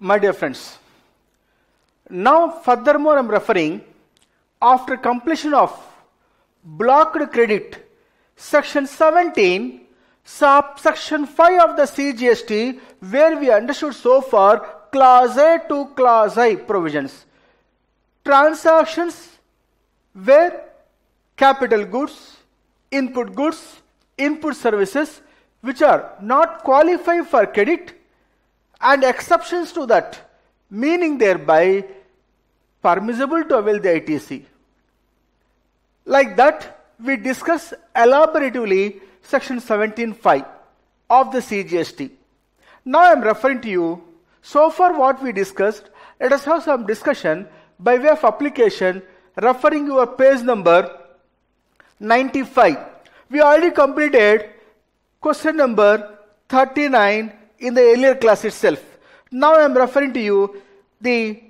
my dear friends. Now, furthermore, I'm referring after completion of blocked credit, section 17, subsection 5 of the CGST, where we understood so far clause A to clause I provisions. Transactions where capital goods, input goods, input services, which are not qualified for credit and exceptions to that, meaning thereby permissible to avail the ITC. Like that, we discuss elaboratively section 17.5 of the CGST. Now I am referring to you, so far what we discussed, let us have some discussion by way of application referring your page number 95. We already completed question number 39 in the earlier class itself. Now I am referring to you the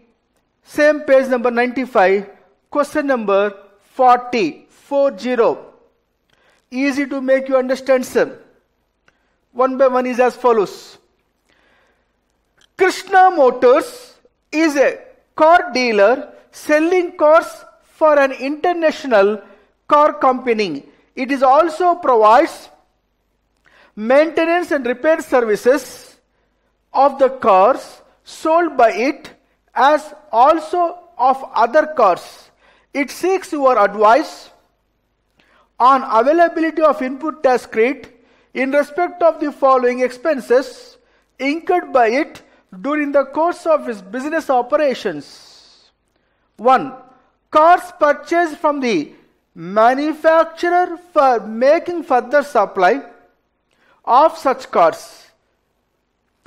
same page number 95, question number 40, 40. Easy to make you understand, sir. One by one is as follows. Krishna Motors is a car dealer selling cars for an international car company. It is also provides maintenance and repair services of the cars sold by it as also of other cars. It seeks your advice on availability of input tax credit in respect of the following expenses incurred by it during the course of its business operations. 1. Cars purchased from the manufacturer for making further supply of such cars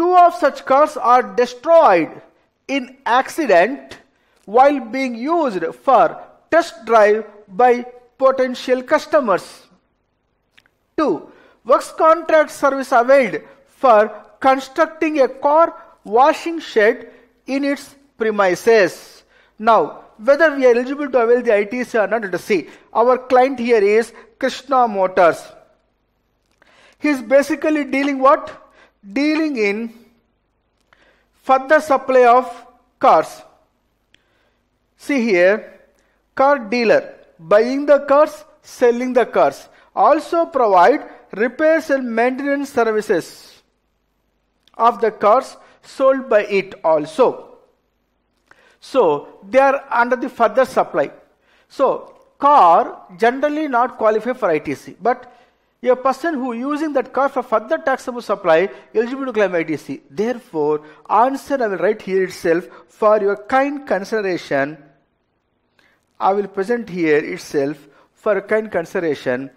Two of such cars are destroyed in accident while being used for test drive by potential customers. 2. Works contract service availed for constructing a car washing shed in its premises. Now, whether we are eligible to avail the ITC or not, let us see. Our client here is Krishna Motors. He is basically dealing what? dealing in further supply of cars. See here, car dealer buying the cars, selling the cars, also provide repairs and maintenance services of the cars sold by it also. So they are under the further supply. So car generally not qualify for ITC, but a person who using that car for further taxable supply eligible to claim ITC. Therefore, answer I will write here itself for your kind consideration. I will present here itself for kind consideration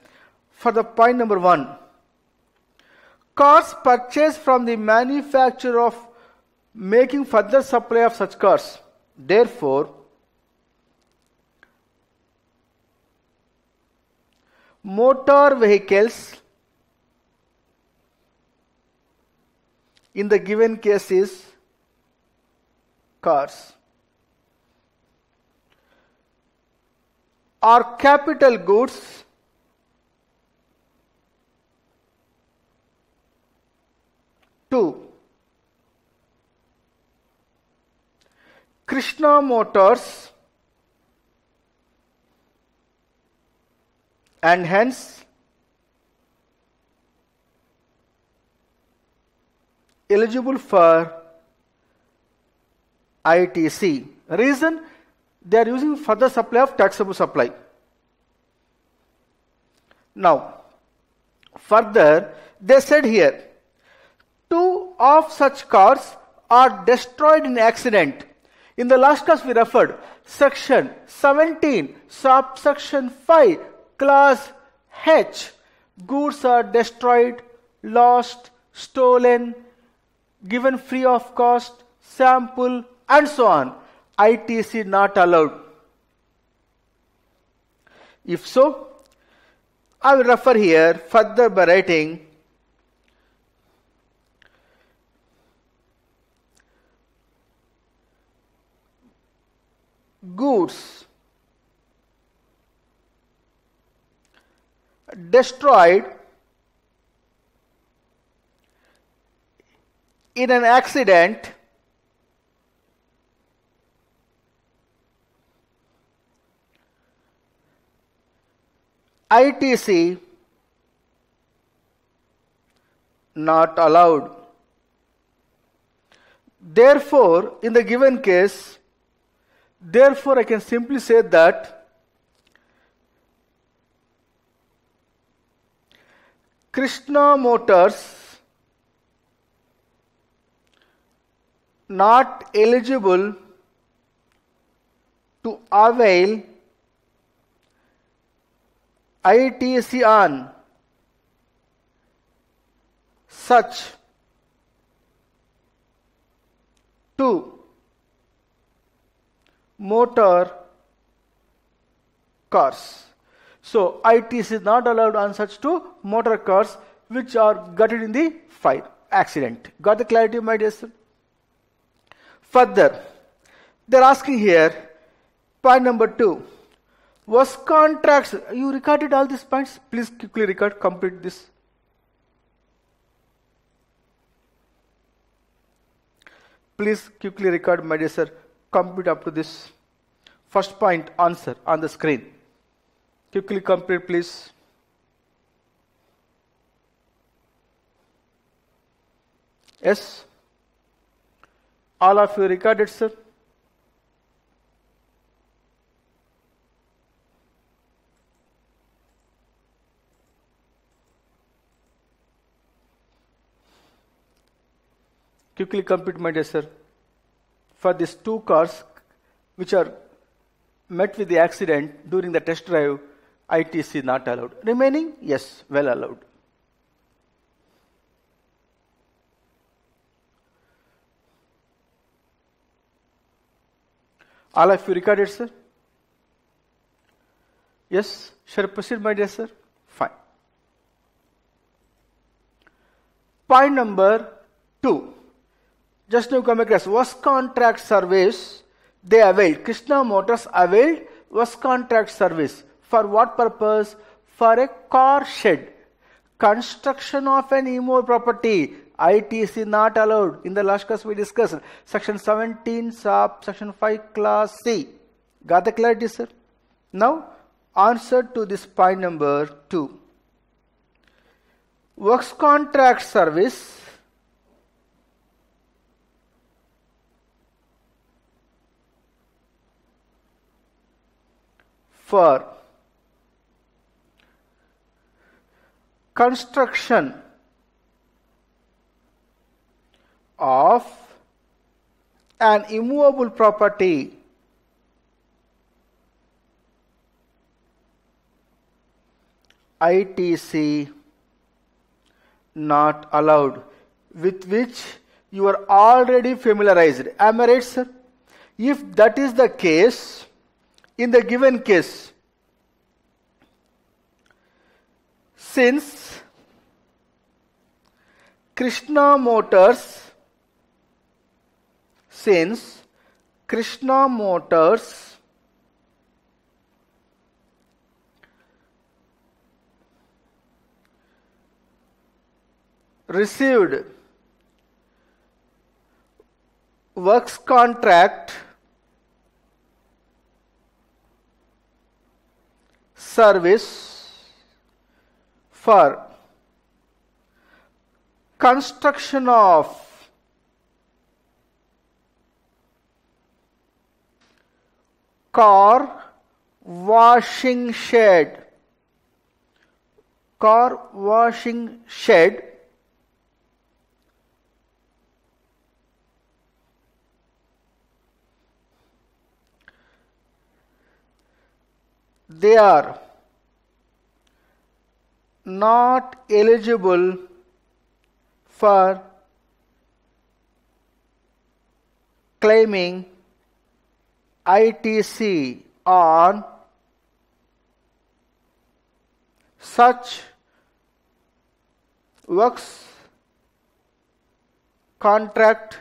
for the point number one. Cars purchased from the manufacturer of making further supply of such cars. Therefore, motor vehicles in the given case is cars are capital goods Two. Krishna Motors and hence eligible for ITC. Reason they are using further supply of taxable supply. Now, further they said here two of such cars are destroyed in accident. In the last class we referred section 17 subsection 5 Class H goods are destroyed, lost, stolen, given free of cost, sample, and so on. ITC not allowed. If so, I will refer here further by writing goods destroyed in an accident ITC not allowed. Therefore, in the given case, therefore I can simply say that Krishna Motors not eligible to avail ITC on such two motor cars. So ITC is not allowed on such to motor cars which are gutted in the fire accident. Got the clarity, my dear sir? Further, they're asking here, point number two, was contracts, you recorded all these points, please quickly record, complete this. Please quickly record, my dear sir, complete up to this first point answer on the screen. Quickly complete, please. Yes? All of you recorded, sir? Quickly complete, my dear sir. For these two cars which are met with the accident during the test drive, ITC not allowed. Remaining, yes, well allowed. All of you recorded, sir? Yes? Shall I proceed, my dear sir? Fine. Point number two. Just now come across. Was contract service they availed. Krishna Motors availed was contract service for what purpose? For a car shed. Construction of an immovable property. ITC not allowed. In the last class we discussed. Section 17, sub section 5, class C. Got the clarity, sir? Now, answer to this point number 2. Works contract service for construction of an immovable property ITC not allowed with which you are already familiarized. Am I right, sir? If that is the case, in the given case, Since Krishna Motors, since Krishna Motors received works contract service for construction of car washing shed car washing shed they are not eligible for claiming ITC on such works contract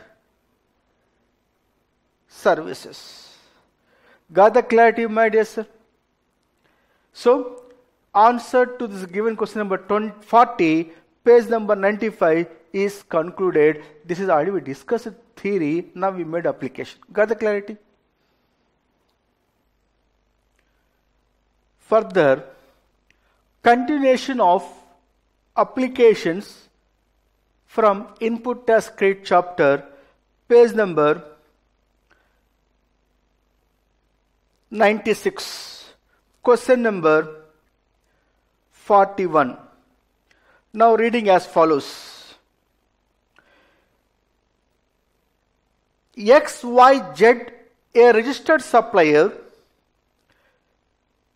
services. Got the clarity, my dear sir? So, answer to this given question number 20, 40, page number 95 is concluded. This is already we discussed theory, now we made application. Got the clarity? Further, continuation of applications from input task create chapter, page number 96, question number 41. Now, reading as follows XYZ, a registered supplier,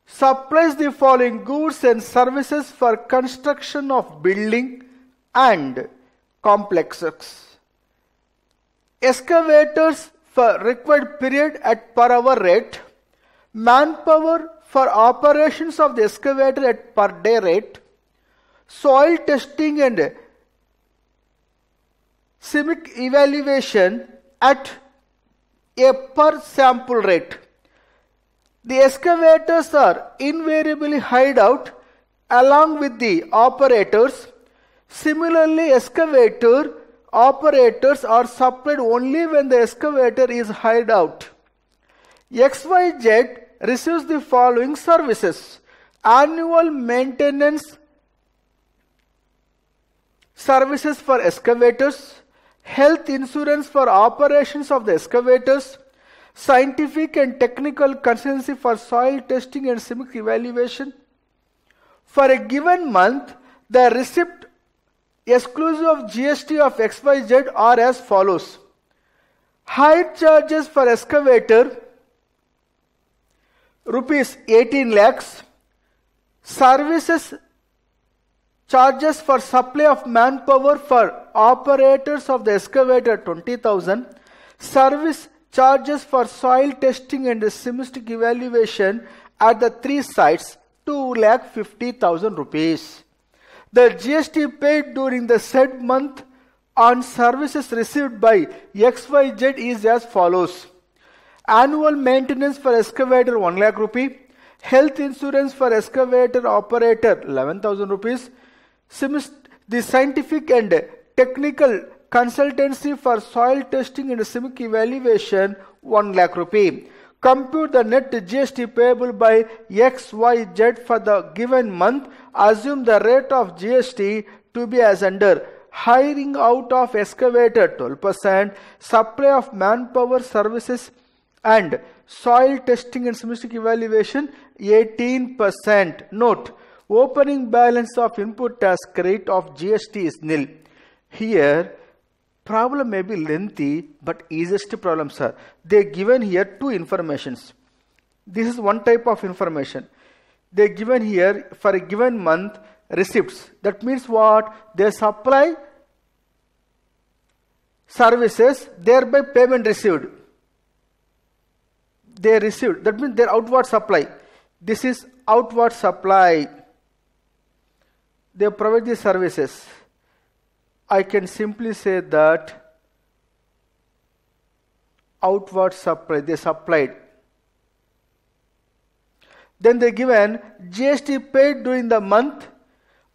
supplies the following goods and services for construction of building and complexes. Excavators for required period at per hour rate, manpower for operations of the excavator at per day rate, soil testing and seismic evaluation at a per sample rate. The excavators are invariably hired out along with the operators. Similarly, excavator operators are supplied only when the excavator is hired out. XYZ receives the following services annual maintenance services for excavators, health insurance for operations of the excavators, scientific and technical consultancy for soil testing and seismic evaluation. For a given month, the receipt exclusive of GST of XYZ are as follows. High charges for excavator rupees 18 lakhs. Services charges for supply of manpower for operators of the excavator 20,000. Service charges for soil testing and seismic evaluation at the three sites 2 lakh 50,000 rupees. The GST paid during the said month on services received by XYZ is as follows annual maintenance for excavator 1 lakh rupee, health insurance for excavator operator 11,000 rupees, the scientific and technical consultancy for soil testing and seismic evaluation 1 lakh rupee. Compute the net GST payable by XYZ for the given month. Assume the rate of GST to be as under hiring out of excavator 12%, supply of manpower services and soil testing and seismic evaluation 18%. Note, opening balance of input tax credit of GST is nil. Here, problem may be lengthy, but easiest problems are. They given here two informations. This is one type of information. They given here for a given month receipts. That means what? They supply services, thereby payment received they received. That means their outward supply. This is outward supply. They provide these services. I can simply say that outward supply, they supplied. Then they given GST paid during the month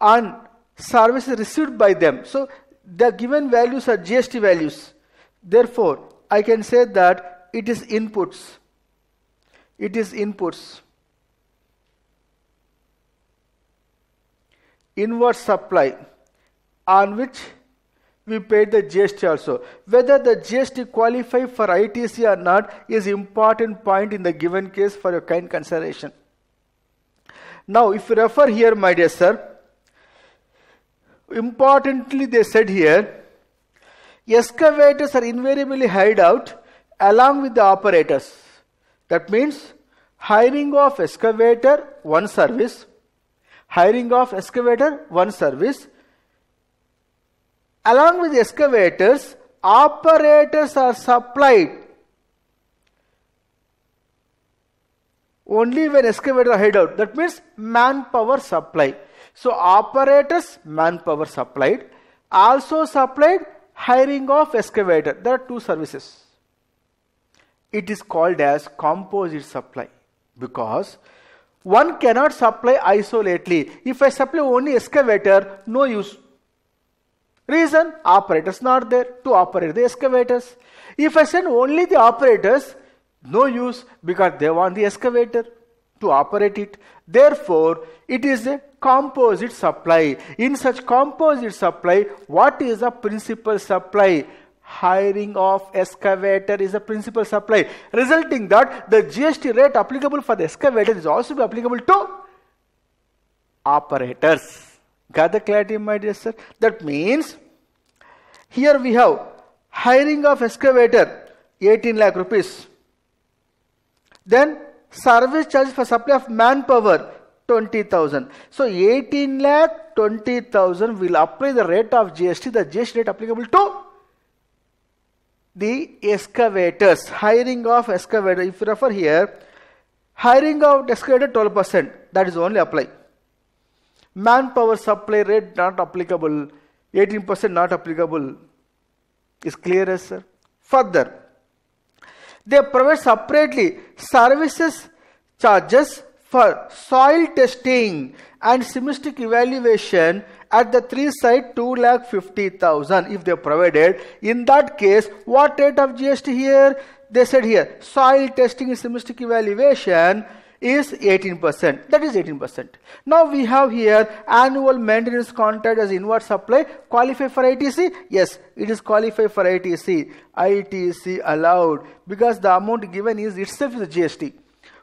and services received by them. So the given values are GST values. Therefore, I can say that it is inputs it is inputs. Inward supply on which we pay the GST also. Whether the GST qualify for ITC or not is important point in the given case for your kind consideration. Now if you refer here my dear sir, importantly they said here, excavators are invariably hired out along with the operators. That means hiring of excavator, one service, hiring of excavator, one service. Along with excavators, operators are supplied only when excavator head out. That means manpower supply. So operators, manpower supplied, also supplied hiring of excavator. There are two services it is called as composite supply because one cannot supply isolately. If I supply only excavator, no use. Reason? Operators not there to operate the excavators. If I send only the operators, no use because they want the excavator to operate it. Therefore, it is a composite supply. In such composite supply, what is a principal supply? hiring of excavator is a principal supply, resulting that the GST rate applicable for the excavator is also be applicable to operators. Got the clarity, my dear sir. That means here we have hiring of excavator 18 lakh rupees. Then service charge for supply of manpower 20,000. So 18 lakh 20,000 will apply the rate of GST, the GST rate applicable to the excavators, hiring of excavator. If you refer here, hiring of excavator 12%, that is only apply. Manpower supply rate not applicable, 18% not applicable. Is clear as sir? Further, they provide separately services charges for soil testing and seismic evaluation at the three site 2,50,000 if they provided. In that case, what rate of GST here? They said here, soil testing and semistic evaluation is 18%. That is 18%. Now we have here annual maintenance contract as inward supply. Qualify for ITC? Yes, it is qualify for ITC. ITC allowed because the amount given is itself is GST.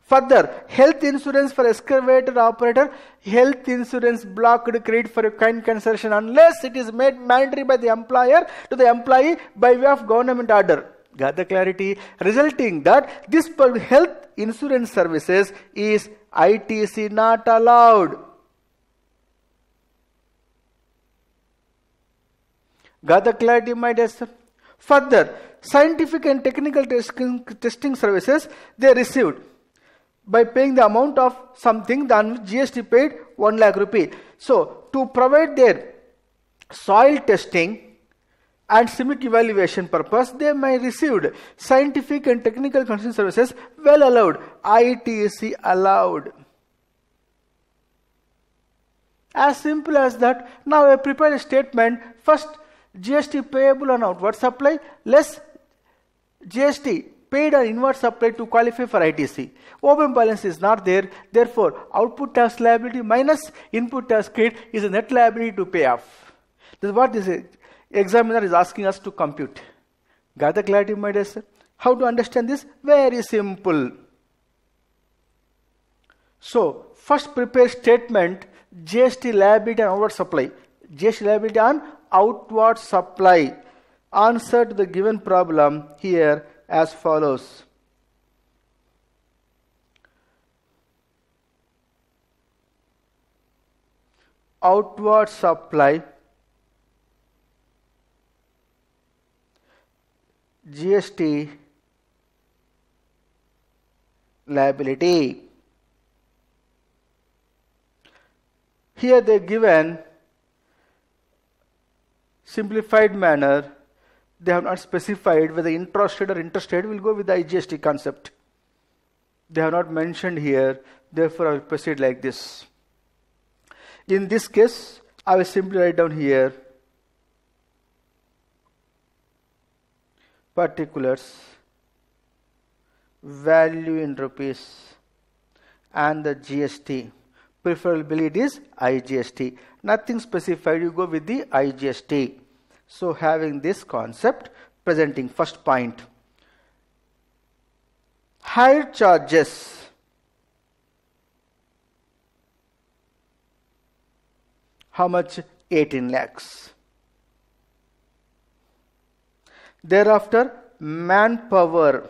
Further, health insurance for excavator operator, health insurance blocked credit for a kind concession unless it is made mandatory by the employer to the employee by way of government order. Got the clarity? Resulting that this health insurance services is ITC not allowed. Got the clarity, my dear sir? Further, scientific and technical testing, testing services they received by paying the amount of something than GST paid 1 lakh rupee. So, to provide their soil testing and simic evaluation purpose, they may received scientific and technical consulting services well allowed, ITC allowed. As simple as that, now I prepare a statement, first GST payable on outward supply, less GST paid or inward supply to qualify for ITC. Open balance is not there, therefore output tax liability minus input tax credit is a net liability to pay off. This is what this examiner is asking us to compute. Got the clarity my dear sir? How to understand this? Very simple. So first prepare statement GST liability and outward supply. GST liability and outward supply. Answer to the given problem here as follows. Outward supply GST liability. Here they given simplified manner they have not specified whether intrastate or interstate, we'll go with the IGST concept. They have not mentioned here, therefore I will proceed like this. In this case, I will simply write down here particulars, value in rupees, and the GST. Preferably it is IGST. Nothing specified, you go with the IGST. So having this concept, presenting first point. Higher charges how much 18 lakhs thereafter manpower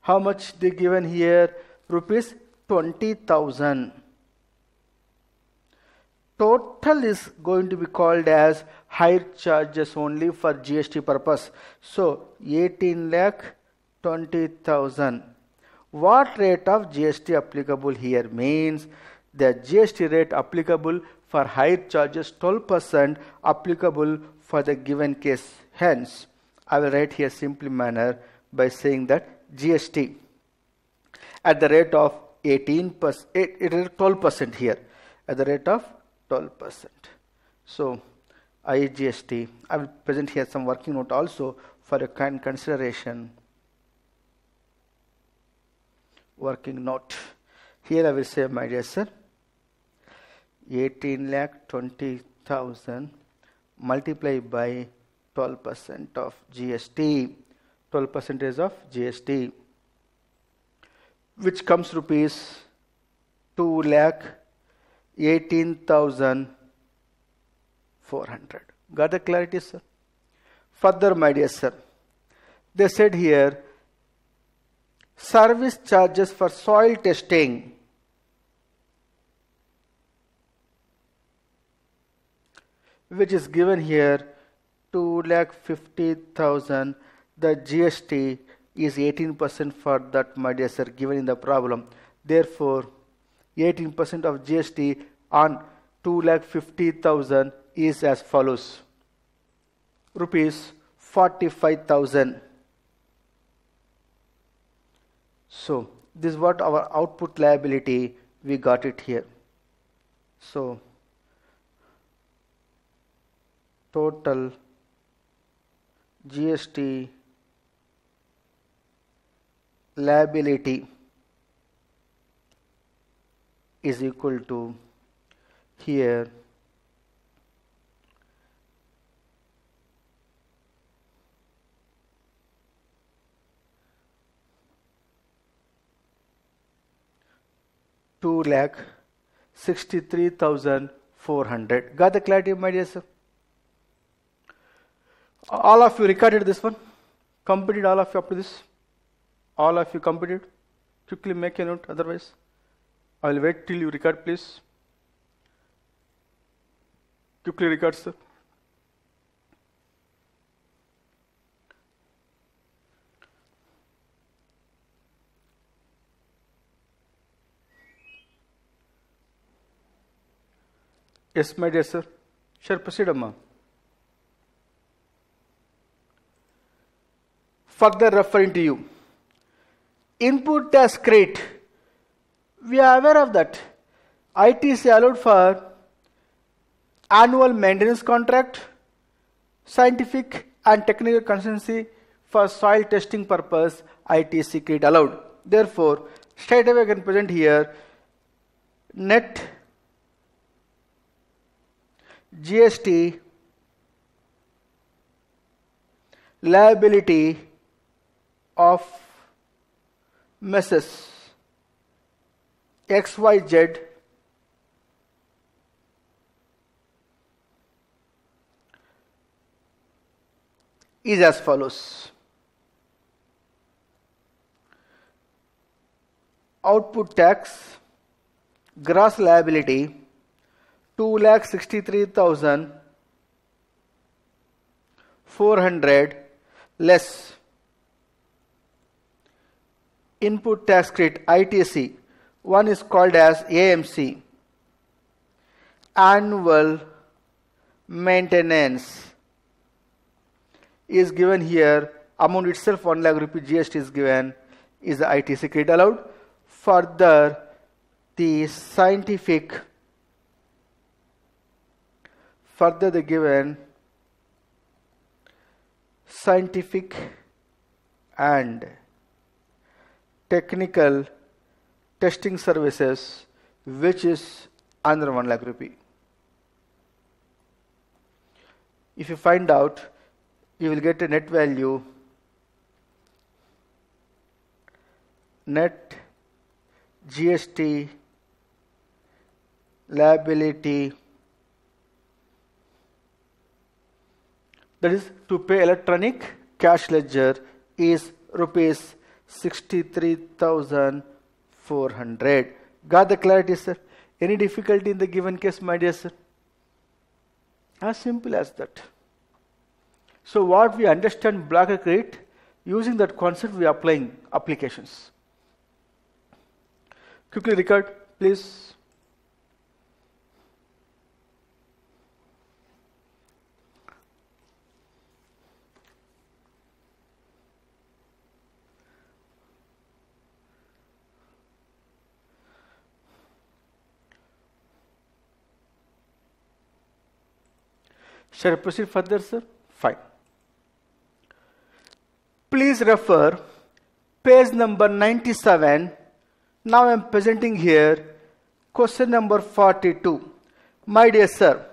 how much they given here rupees 20000 total is going to be called as higher charges only for GST purpose. So 18 lakh 20,000. What rate of GST applicable here means the GST rate applicable for higher charges 12% applicable for the given case. Hence, I will write here simply manner by saying that GST at the rate of 18 percent, is 12% here at the rate of 12%. So IGST, I will present here some working note also for your kind consideration. Working note. Here I will say, my dear sir, 18 lakh 20,000 multiplied by 12% of GST, 12% is of GST, which comes rupees 2 lakh 18,400. Got the clarity, sir? Further, my dear sir, they said here service charges for soil testing. which is given here 2 lakh 50,000 the GST is 18% for that my dear sir given in the problem therefore 18% of GST on 2,50,000 is as follows. Rupees 45,000. So this is what our output liability we got it here. So total GST liability is equal to here two lakh sixty three thousand four hundred. Got the clarity, my dear sir? All of you recorded this one? Completed all of you up to this? All of you completed? Quickly make a note, otherwise. I will wait till you record, please. Quickly record, sir. Yes, my dear sir. Sir, proceed, Amma. Further referring to you, input as crate we are aware of that. IT is allowed for annual maintenance contract, scientific and technical consultancy for soil testing purpose, IT is secret allowed. Therefore, straight away I can present here net GST liability of messes XYZ is as follows. Output tax gross liability 2,63,400 less input tax credit ITC one is called as AMC, annual maintenance is given here. Amount itself 1 lakh rupee GST is given. Is the ITC credit allowed? Further, the scientific further the given scientific and technical testing services which is another 1 lakh rupee. If you find out, you will get a net value net GST liability that is to pay electronic cash ledger is rupees 63,000 400. Got the clarity, sir? Any difficulty in the given case, my dear sir? As simple as that. So what we understand blocker credit, using that concept we are applying applications. Quickly record, please. Shall I proceed further, sir? Fine. Please refer page number 97. Now I am presenting here question number 42. My dear sir,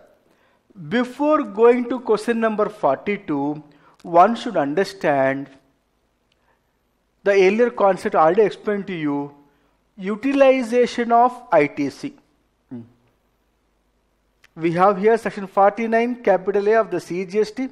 before going to question number 42, one should understand the earlier concept I already explained to you utilization of ITC we have here section 49 capital A of the CGST.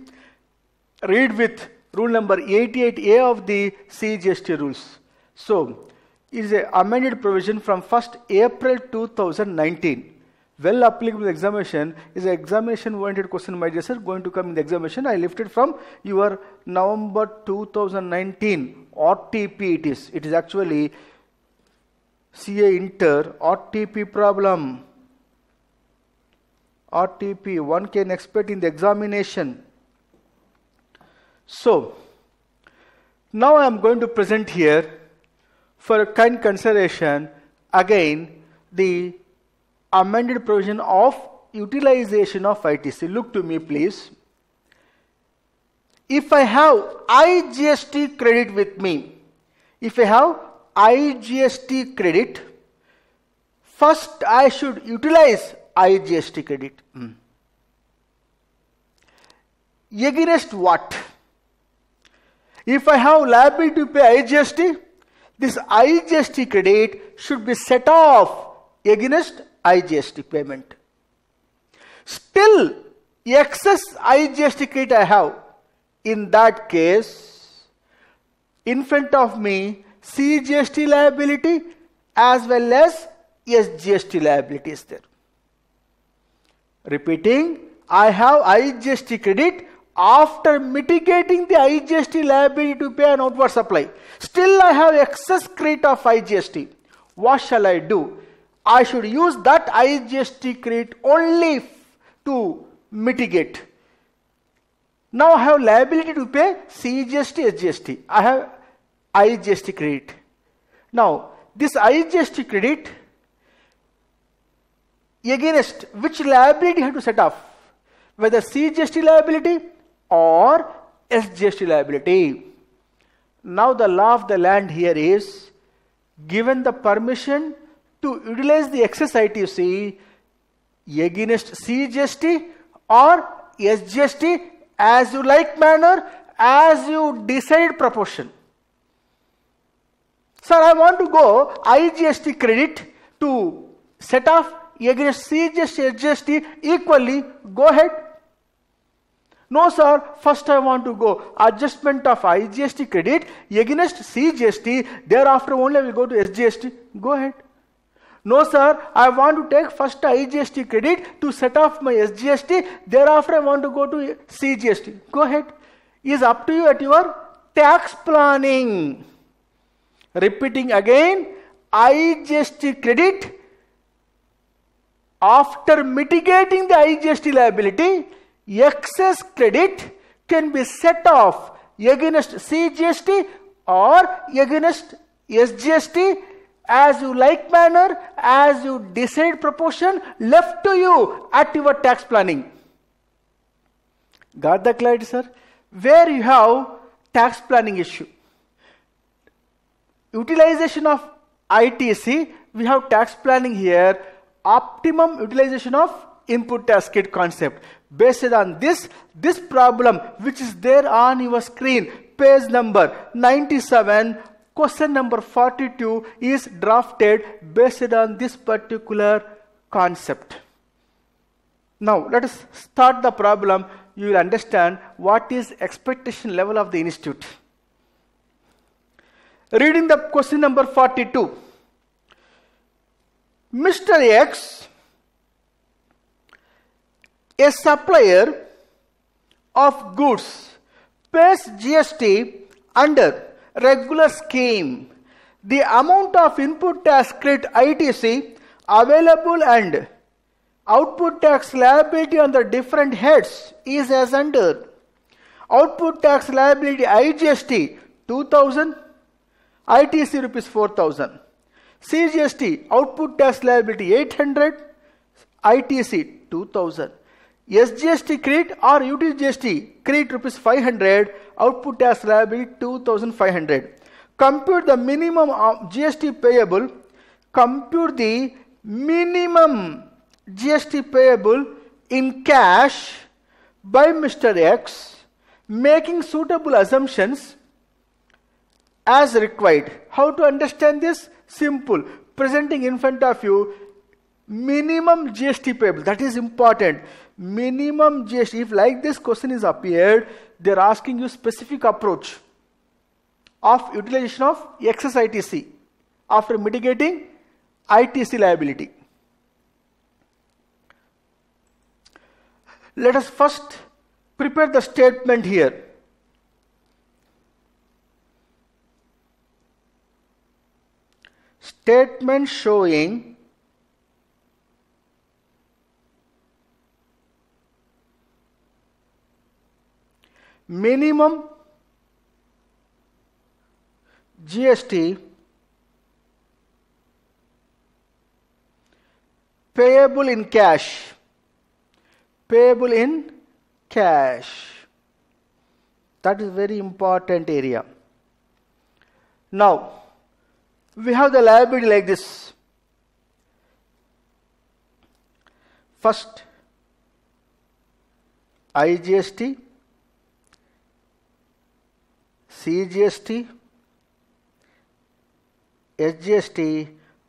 Read with rule number 88A of the CGST rules. So, it is a amended provision from 1st April 2019. Well applicable examination is an examination oriented question, my dear sir, going to come in the examination. I lifted from your November 2019 RTP it is. It is actually CA Inter RTP problem. RTP one can expect in the examination. So, now I am going to present here for kind consideration again the amended provision of utilization of ITC. Look to me please. If I have IGST credit with me, if I have IGST credit, first I should utilize IGST credit. Mm. Against what? If I have liability to pay IGST, this IGST credit should be set off against IGST payment. Still, excess IGST credit I have. In that case, in front of me, CGST liability as well as SGST liability is there. Repeating, I have IGST credit after mitigating the IGST liability to pay an outward supply. Still I have excess credit of IGST. What shall I do? I should use that IGST credit only to mitigate. Now I have liability to pay CGST, SGST. I have IGST credit. Now this IGST credit against which liability you have to set off, whether CGST liability or SGST liability. Now, the law of the land here is given the permission to utilize the excess ITC against CGST or SGST as you like manner, as you decide proportion. Sir, I want to go IGST credit to set off against CGST, equally, go ahead. No, sir, first I want to go adjustment of IGST credit against CGST, thereafter only I will go to SGST. Go ahead. No, sir, I want to take first IGST credit to set off my SGST, thereafter I want to go to CGST. Go ahead. Is up to you at your tax planning. Repeating again, IGST credit after mitigating the IGST liability, excess credit can be set off against CGST or against SGST as you like manner, as you decide proportion left to you at your tax planning. Got the clarity, sir? Where you have tax planning issue. Utilization of ITC, we have tax planning here optimum utilization of input task kit concept. Based on this, this problem which is there on your screen, page number 97, question number 42 is drafted based on this particular concept. Now let us start the problem. You will understand what is expectation level of the institute. Reading the question number 42. Mr. X, a supplier of goods, pays GST under regular scheme. The amount of input tax credit ITC available and output tax liability on the different heads is as under. Output tax liability IGST 2000, ITC rupees 4000. CGST, output tax liability 800, ITC 2000. SGST credit or UTGST credit rupees 500, output tax liability 2500. Compute the minimum GST payable, compute the minimum GST payable in cash by Mr. X, making suitable assumptions as required. How to understand this? simple presenting in front of you minimum GST payable. That is important. Minimum GST. If like this question is appeared, they are asking you specific approach of utilization of excess ITC after mitigating ITC liability. Let us first prepare the statement here. statement showing minimum GST payable in cash payable in cash that is very important area now we have the liability like this. First, IGST, CGST, SGST,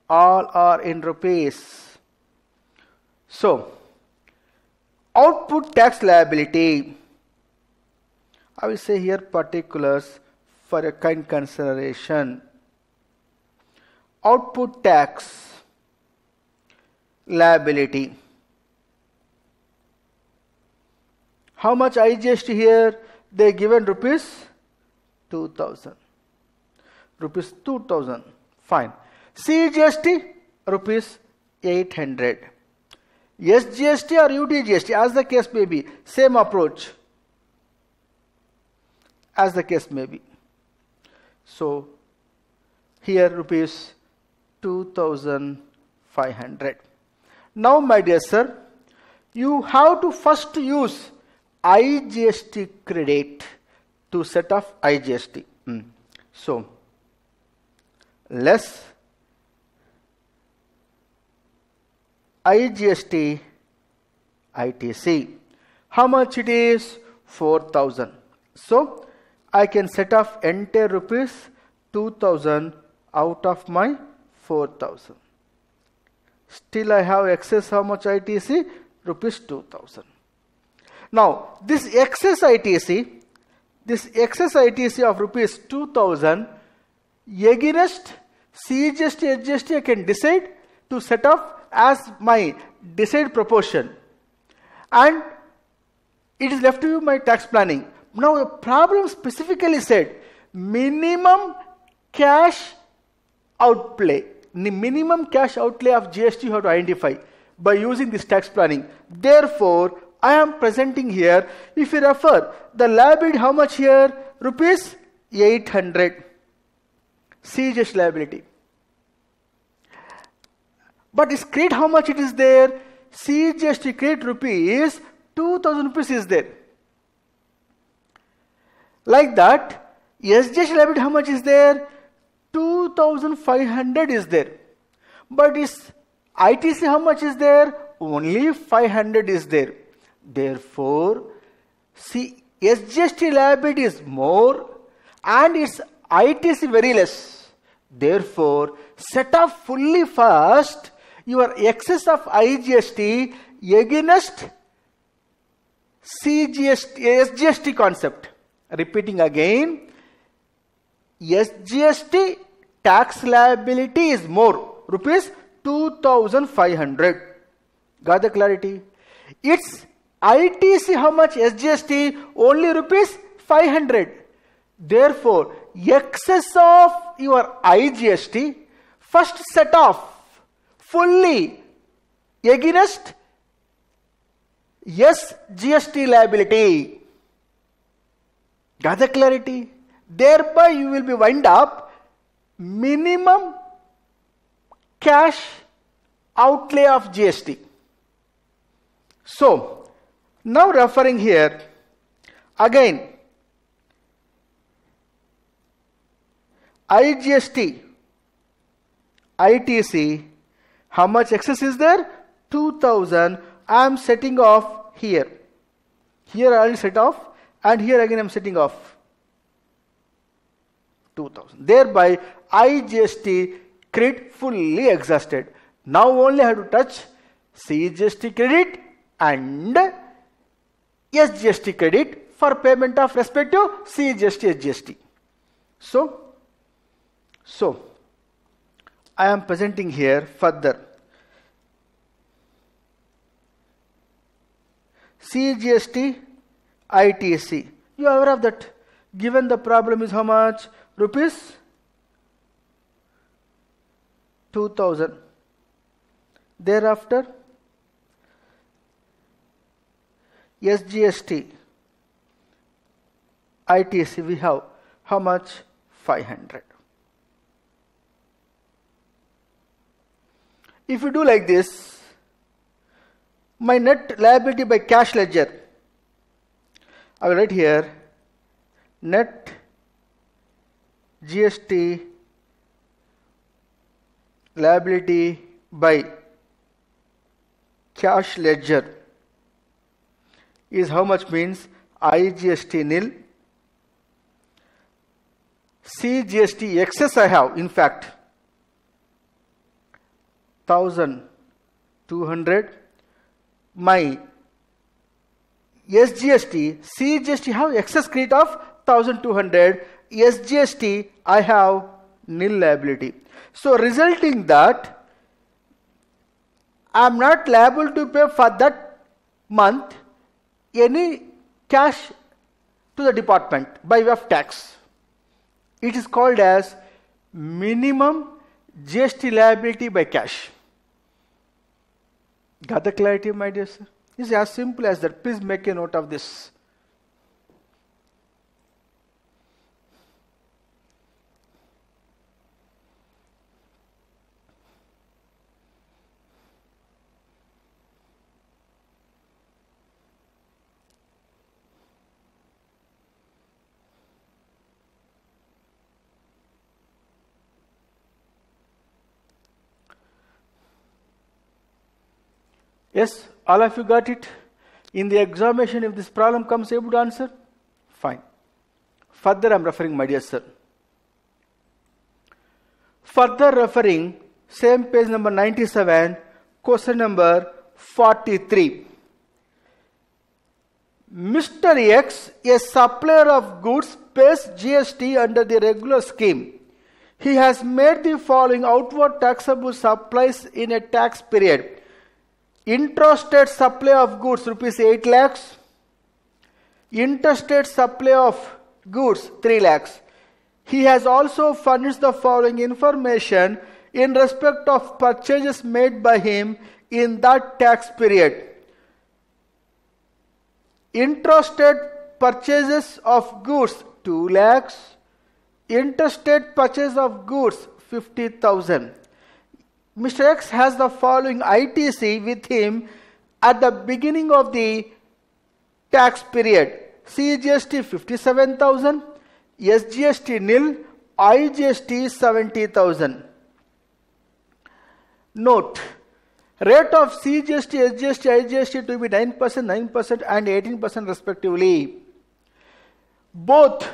all are in rupees. So, output tax liability. I will say here particulars for a kind consideration output tax liability. How much IGST here? They given rupees 2000. Rupees 2000. Fine. CGST rupees 800. SGST or UDGST as the case may be. Same approach as the case may be. So here rupees 2500. Now, my dear sir, you have to first use IGST credit to set off IGST. Mm. So, less IGST ITC. How much it is? 4000. So, I can set off entire rupees 2000 out of my 4000 still i have excess how much itc rupees 2000 now this excess itc this excess itc of rupees 2000 against CGST HGST I can decide to set up as my desired proportion and it is left to you my tax planning. Now the problem specifically said minimum cash outplay the minimum cash outlay of GST you have to identify by using this tax planning. Therefore, I am presenting here, if you refer, the liability how much here? Rupees 800. CGS liability. But is credit how much it is there? CGST credit rupees 2000 rupees is there. Like that, SGST liability how much is there? 2500 is there but is ITC how much is there only 500 is there therefore see SGST liability is more and its ITC very less therefore set up fully first your excess of IGST against CGST, SGST concept. Repeating again, SGST tax liability is more, rupees 2500. Got the clarity? It's ITC how much? SGST only rupees 500. Therefore, excess of your IGST first set off fully against SGST liability. Got the clarity? Thereby you will be wind up minimum cash outlay of GST. So, now referring here again IGST, ITC, how much excess is there? 2000. I am setting off here. Here I will set off and here again I am setting off. 2000. Thereby, IGST credit fully exhausted. Now only I have to touch CGST credit and SGST credit for payment of respective CGST, SGST. So, so I am presenting here further. CGST, ITC. You are aware of that. Given the problem is how much? rupees 2000 thereafter SGST ITC we have how much 500 if you do like this my net liability by cash ledger I will write here net GST liability by cash ledger is how much means IGST nil CGST excess I have in fact 1200 my SGST CGST have excess credit of 1200 SGST, I have nil liability. So resulting that I am not liable to pay for that month any cash to the department by way of tax. It is called as minimum GST liability by cash. Got the clarity, my dear sir? It's as simple as that. Please make a note of this. Yes, all of you got it? In the examination, if this problem comes able to answer, fine. Further, I am referring, my dear sir. Further referring, same page number 97, question number 43. Mr. X, a supplier of goods, pays GST under the regular scheme. He has made the following outward taxable supplies in a tax period Interstate supply of goods rupees 8 lakhs interstate supply of goods 3 lakhs he has also furnished the following information in respect of purchases made by him in that tax period Interstate purchases of goods 2 lakhs interstate purchase of goods 50000 Mr. X has the following ITC with him at the beginning of the tax period. CGST 57,000, SGST nil, IGST 70,000. Note, rate of CGST, SGST, IGST to be 9%, 9% and 18% respectively. Both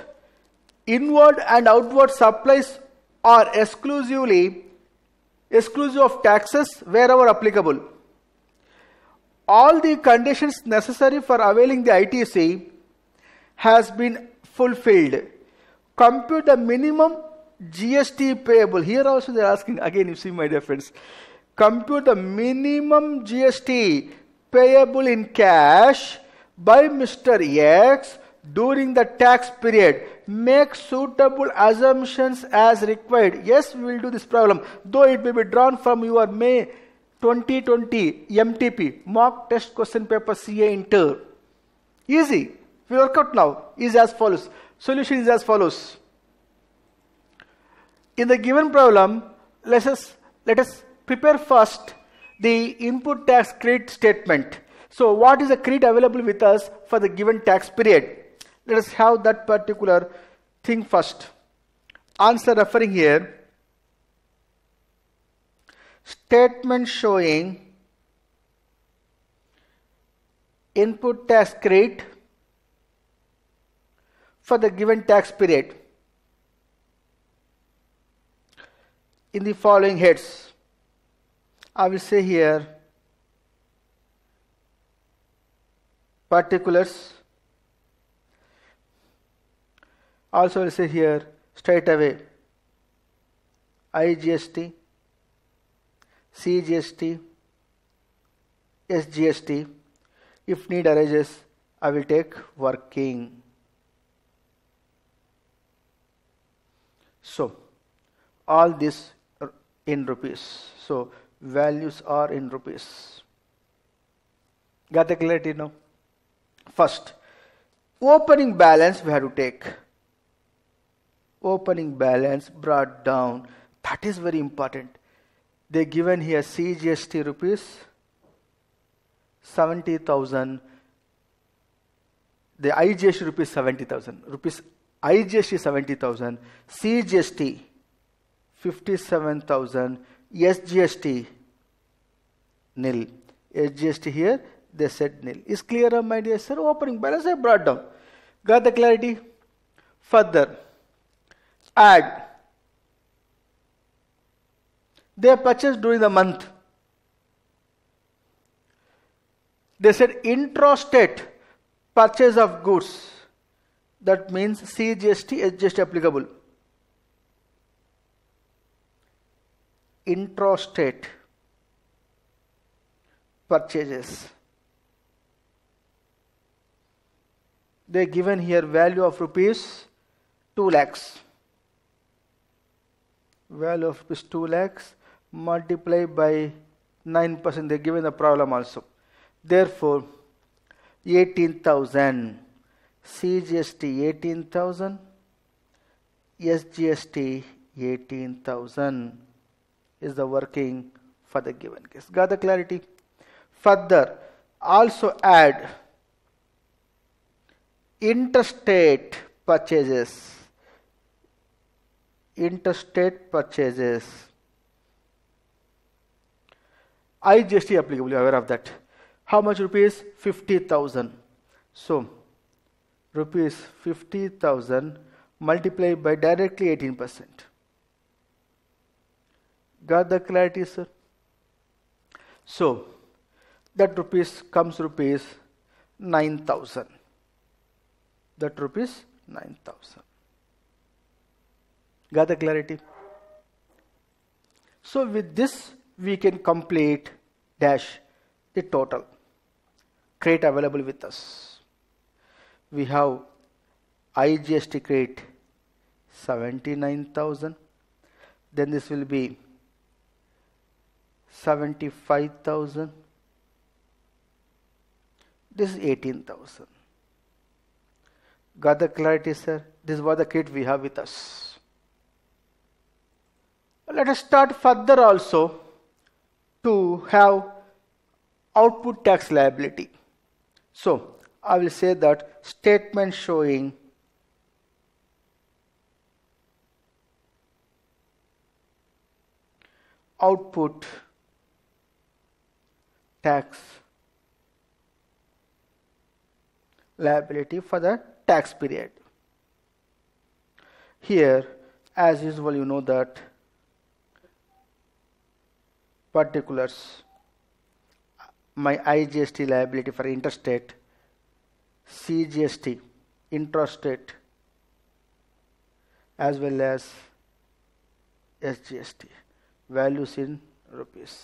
inward and outward supplies are exclusively exclusive of taxes wherever applicable. All the conditions necessary for availing the ITC has been fulfilled. Compute the minimum GST payable. Here also they are asking again you see my dear friends. Compute the minimum GST payable in cash by Mr. X during the tax period make suitable assumptions as required. Yes, we will do this problem, though it may be drawn from your May 2020 MTP, mock test question paper CA inter. Easy. We work out now is as follows. Solution is as follows. In the given problem, let us let us prepare first the input tax credit statement. So, what is the credit available with us for the given tax period? Let us have that particular thing first. Answer referring here statement showing input tax credit for the given tax period in the following heads. I will say here particulars also will see here straight away IGST, CGST, SGST. If need arises, I will take working. So, all this in rupees. So, values are in rupees. Got the clarity now? First, opening balance we have to take opening balance brought down. That is very important. They given here CGST rupees 70,000. The IGST rupees 70,000. Rupees IGST 70,000. CGST 57,000. SGST nil. SGST here they said nil. Is clear, my dear sir? Opening balance I brought down. Got the clarity? Further, ad they purchased during the month. They said intrastate purchase of goods. That means CGST, is just applicable. Intrastate purchases. They given here value of rupees 2 lakhs value of rupees 2 lakhs multiplied by 9% they given the problem also therefore 18000 CGST 18000 SGST 18000 is the working for the given case got the clarity further also add interstate purchases interstate purchases. IGST applicable, you are aware of that. How much rupees? 50,000. So, rupees 50,000 multiplied by directly 18%. Got the clarity, sir? So, that rupees comes rupees 9,000. That rupees 9,000. Gather clarity. So with this, we can complete dash the total crate available with us. We have IGST crate 79,000 then this will be 75,000 this is 18,000 got the clarity sir this was the crate we have with us let us start further also to have output tax liability. So I will say that statement showing output tax liability for the tax period. Here as usual you know that particulars my IGST liability for interstate, CGST, intrastate, as well as SGST, values in rupees.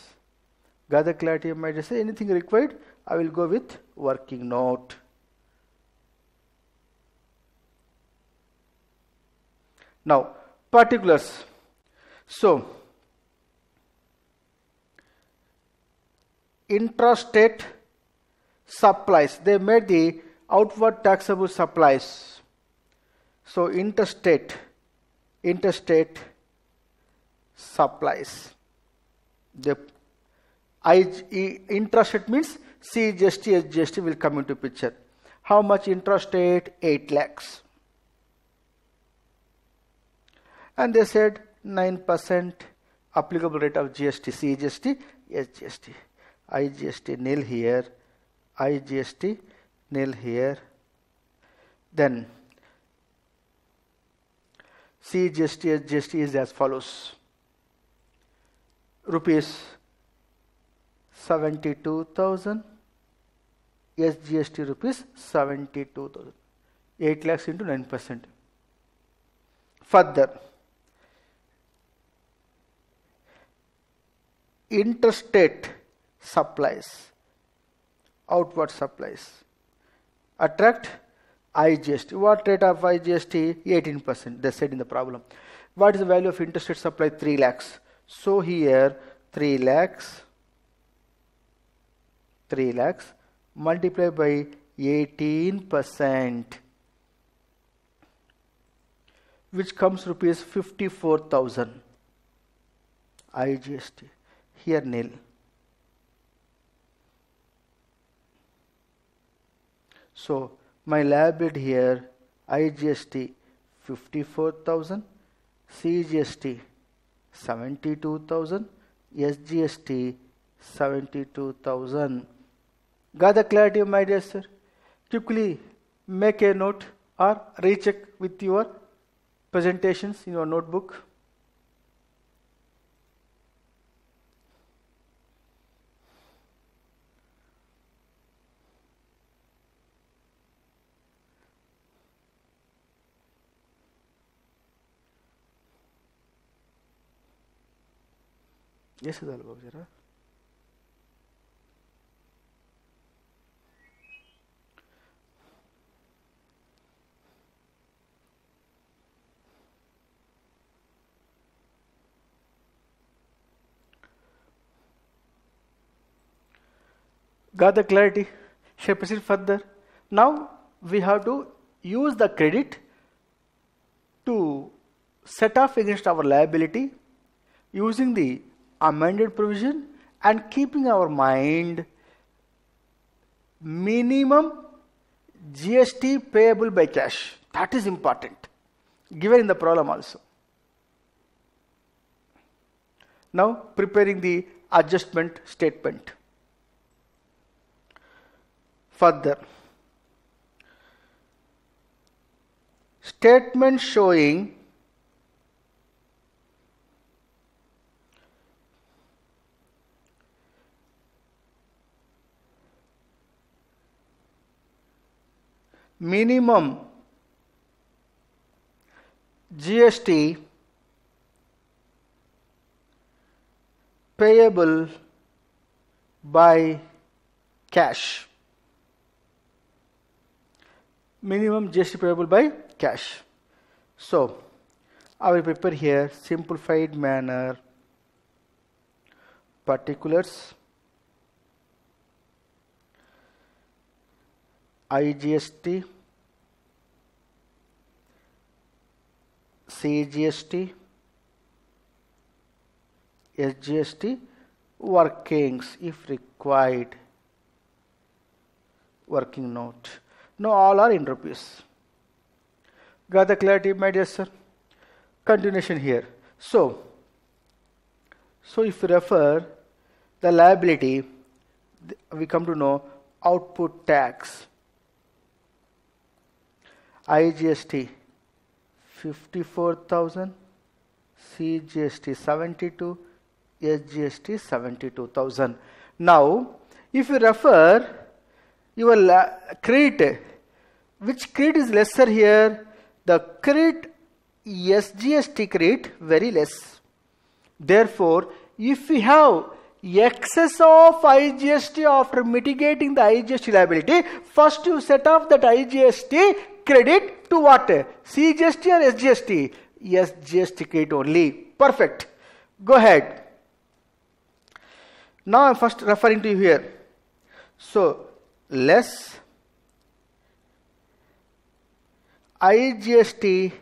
Gather clarity of my say Anything required, I will go with working note. Now, particulars. So, intrastate supplies. They made the outward taxable supplies. So interstate, interstate supplies. The I, intrastate means CGST, SGST will come into picture. How much intrastate? 8 lakhs. And they said 9% applicable rate of GST, CGST, SGST. IGST nil here, IGST nil here. Then CGST, SGST is as follows. Rupees 72,000, SGST rupees 72,000, 8 lakhs into 9 percent. Further, interstate supplies, outward supplies. Attract IGST. What rate of IGST? 18%. They said in the problem. What is the value of interstate supply? 3 lakhs. So here 3 lakhs, 3 lakhs multiplied by 18% which comes rupees 54,000 IGST. Here nil. So my lab here IGST 54,000, CGST 72,000, SGST 72,000. Got the clarity of my dear sir? Quickly make a note or recheck with your presentations in your notebook. 예수도 बाबू जरा got the clarity shall proceed further now we have to use the credit to set off against our liability using the amended provision and keeping our mind minimum GST payable by cash. That is important, given in the problem also. Now, preparing the adjustment statement. Further, statement showing minimum GST payable by cash. Minimum GST payable by cash. So, I will prepare here simplified manner particulars IGST, CGST, SGST workings if required working note. Now all are in rupees. Got the clarity, my dear sir? Continuation here. So, so if you refer the liability, we come to know output tax IGST 54,000, CGST 72, SGST 72,000. Now, if you refer your credit, which credit is lesser here? The credit SGST credit very less. Therefore, if we have excess of IGST after mitigating the IGST liability, first you set off that IGST credit to what? CGST or SGST? Yes, GST credit only. Perfect. Go ahead. Now I am first referring to you here. So, less IGST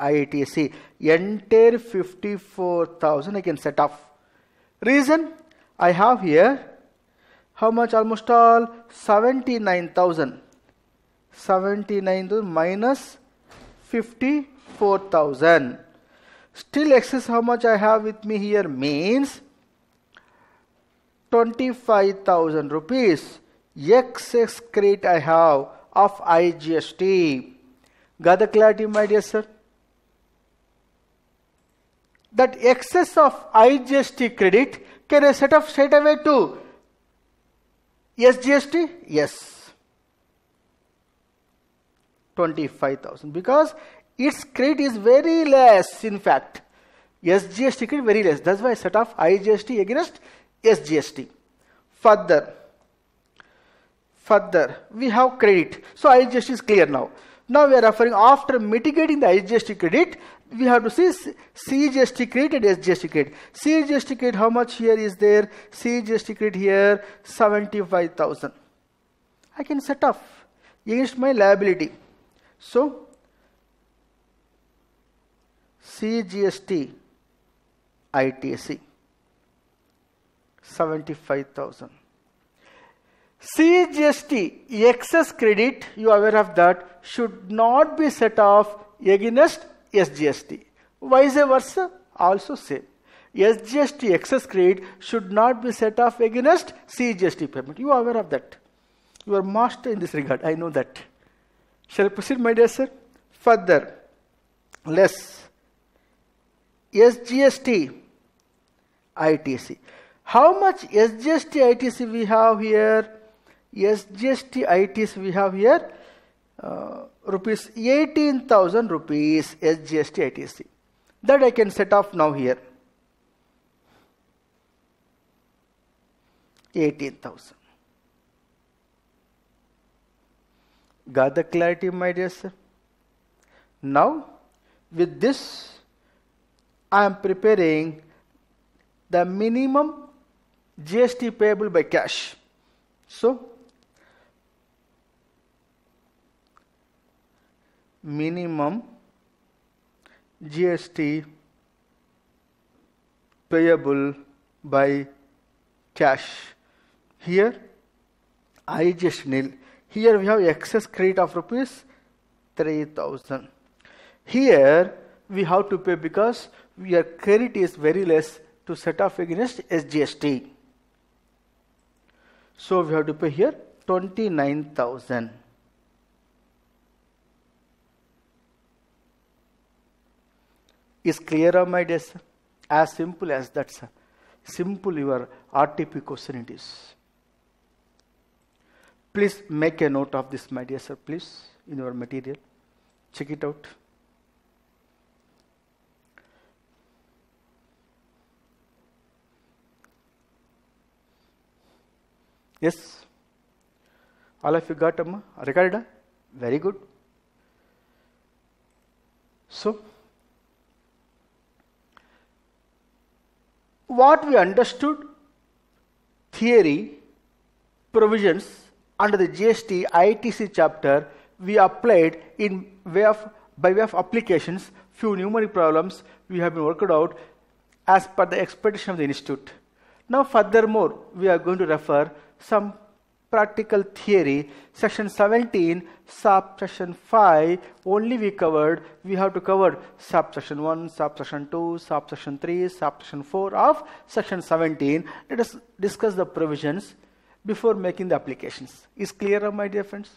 ITC entire 54,000 I can set off. Reason I have here how much almost all 79,000 79 minus 54,000. Still excess how much I have with me here means 25,000 rupees excess credit I have of IGST. Got the clarity my dear sir? That excess of IGST credit can I set off straight away to SGST? Yes. 25,000 because its credit is very less in fact. SGST credit very less. That's why I set off IGST against SGST. Further, further we have credit. So IGST is clear now. Now we are referring after mitigating the IGST credit, we have to see CGST credit and SGST credit. CGST credit how much here is there? CGST credit here 75,000. I can set off against my liability. So, CGST ITC 75,000. CGST excess credit, you are aware of that, should not be set off against SGST. Vice versa, also same. SGST excess credit should not be set off against CGST payment. You are aware of that. You are master in this regard. I know that. Shall I proceed, my dear sir? Further, less SGST, ITC. How much SGST, ITC we have here? SGST, ITC we have here uh, rupees 18,000 rupees SGST, ITC. That I can set off now here. 18,000. Got the clarity, my dear sir? Now, with this, I am preparing the minimum GST payable by cash. So, minimum GST payable by cash. Here, I just nil here we have excess credit of rupees 3000. Here we have to pay because your credit is very less to set off against SGST. So we have to pay here 29,000. Is clear on my desk? As simple as that, sir. Simple your RTP question it is. Please make a note of this, my dear sir, please, in your material. Check it out. Yes? All of you got a Recorded? Very good. So, what we understood theory provisions under the GST ITC chapter, we applied in way of, by way of applications few numeric problems we have been worked out as per the expectation of the institute. Now furthermore, we are going to refer some practical theory section 17 subsection 5 only we covered we have to cover subsection 1 subsection 2 subsection 3 subsection 4 of section 17 let us discuss the provisions before making the applications. Is clear my dear friends?